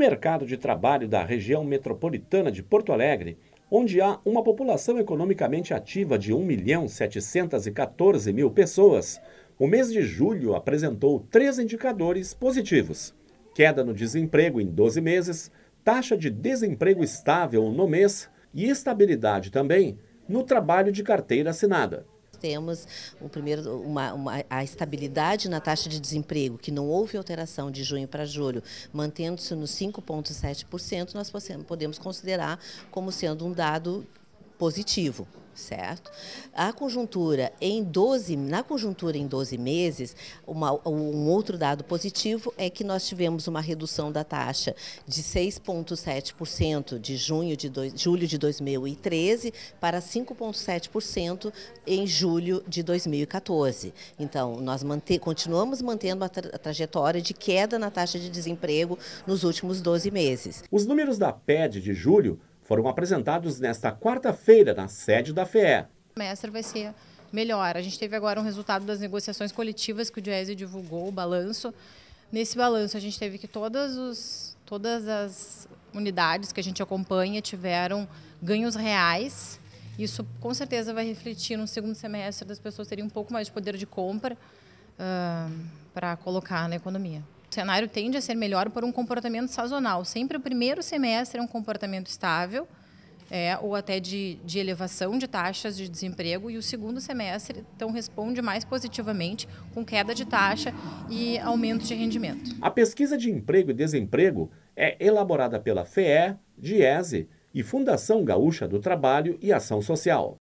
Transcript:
mercado de trabalho da região metropolitana de Porto Alegre, onde há uma população economicamente ativa de 1 milhão 714 mil pessoas, o mês de julho apresentou três indicadores positivos: queda no desemprego em 12 meses, taxa de desemprego estável no mês e estabilidade também no trabalho de carteira assinada temos o primeiro, uma, uma, a estabilidade na taxa de desemprego, que não houve alteração de junho para julho, mantendo-se nos 5,7%, nós podemos considerar como sendo um dado positivo certo? A conjuntura em 12, na conjuntura em 12 meses, uma, um outro dado positivo é que nós tivemos uma redução da taxa de 6,7% de junho de dois, julho de 2013 para 5,7% em julho de 2014. Então, nós manter, continuamos mantendo a, tra a trajetória de queda na taxa de desemprego nos últimos 12 meses. Os números da PED de julho foram apresentados nesta quarta-feira na sede da FEE. Mestre vai ser melhor. A gente teve agora um resultado das negociações coletivas que o Diese divulgou, o balanço. Nesse balanço, a gente teve que todas, os, todas as unidades que a gente acompanha tiveram ganhos reais. Isso com certeza vai refletir no segundo semestre das pessoas terem um pouco mais de poder de compra uh, ah, para colocar na economia o cenário tende a ser melhor por um comportamento sazonal. Sempre o primeiro semestre é um comportamento estável, é, ou até de, de elevação de taxas de desemprego, e o segundo semestre, então, responde mais positivamente, com queda de taxa e aumento de rendimento. A pesquisa de emprego e desemprego é elaborada pela FEE, DIESE e Fundação Gaúcha do Trabalho e Ação Social.